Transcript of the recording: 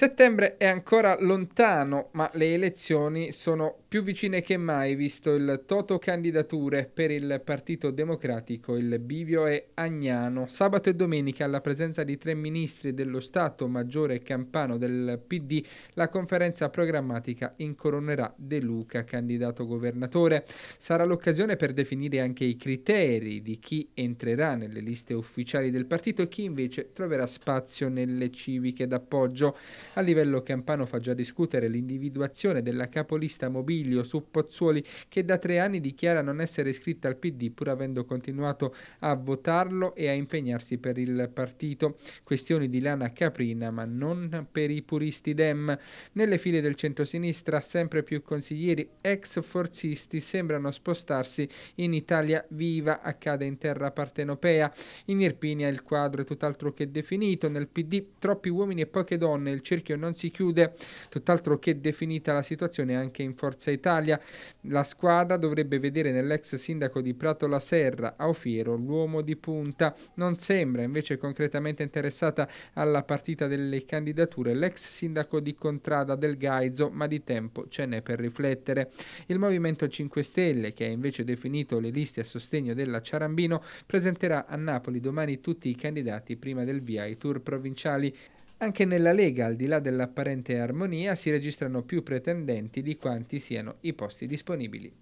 Settembre è ancora lontano, ma le elezioni sono più vicine che mai, visto il toto candidature per il Partito Democratico, il bivio è agnano. Sabato e domenica, alla presenza di tre ministri dello Stato Maggiore Campano del PD, la conferenza programmatica incoronerà De Luca, candidato governatore. Sarà l'occasione per definire anche i criteri di chi entrerà nelle liste ufficiali del partito e chi invece troverà spazio nelle civiche d'appoggio. A livello campano fa già discutere l'individuazione della capolista mobile Giglio su Pozzuoli che da tre anni dichiara non essere iscritta al PD pur avendo continuato a votarlo e a impegnarsi per il partito. Questioni di lana caprina ma non per i puristi dem. Nelle file del centrosinistra sempre più consiglieri ex forzisti sembrano spostarsi in Italia viva, accade in terra partenopea. In Irpinia il quadro è tutt'altro che definito, nel PD troppi uomini e poche donne, il cerchio non si chiude, tutt'altro che definita la situazione anche in Forza Forza Italia. La squadra dovrebbe vedere nell'ex sindaco di Prato la Serra, Aufiero, l'uomo di punta. Non sembra invece concretamente interessata alla partita delle candidature l'ex sindaco di Contrada del Gaizo, ma di tempo ce n'è per riflettere. Il Movimento 5 Stelle, che ha invece definito le liste a sostegno della Ciarambino, presenterà a Napoli domani tutti i candidati prima del via ai tour provinciali. Anche nella Lega, al di là dell'apparente armonia, si registrano più pretendenti di quanti siano i posti disponibili.